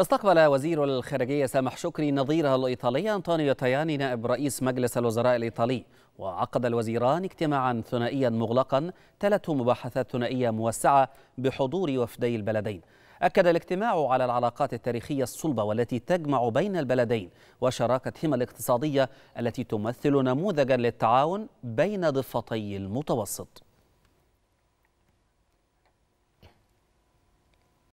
استقبل وزير الخارجية سامح شكري نظيره الإيطالي أنطونيو تاياني نائب رئيس مجلس الوزراء الإيطالي وعقد الوزيران اجتماعا ثنائيا مغلقا تلته مباحثات ثنائية موسعة بحضور وفدي البلدين أكد الاجتماع على العلاقات التاريخية الصلبة والتي تجمع بين البلدين وشراكتهما الاقتصادية التي تمثل نموذجا للتعاون بين ضفتي المتوسط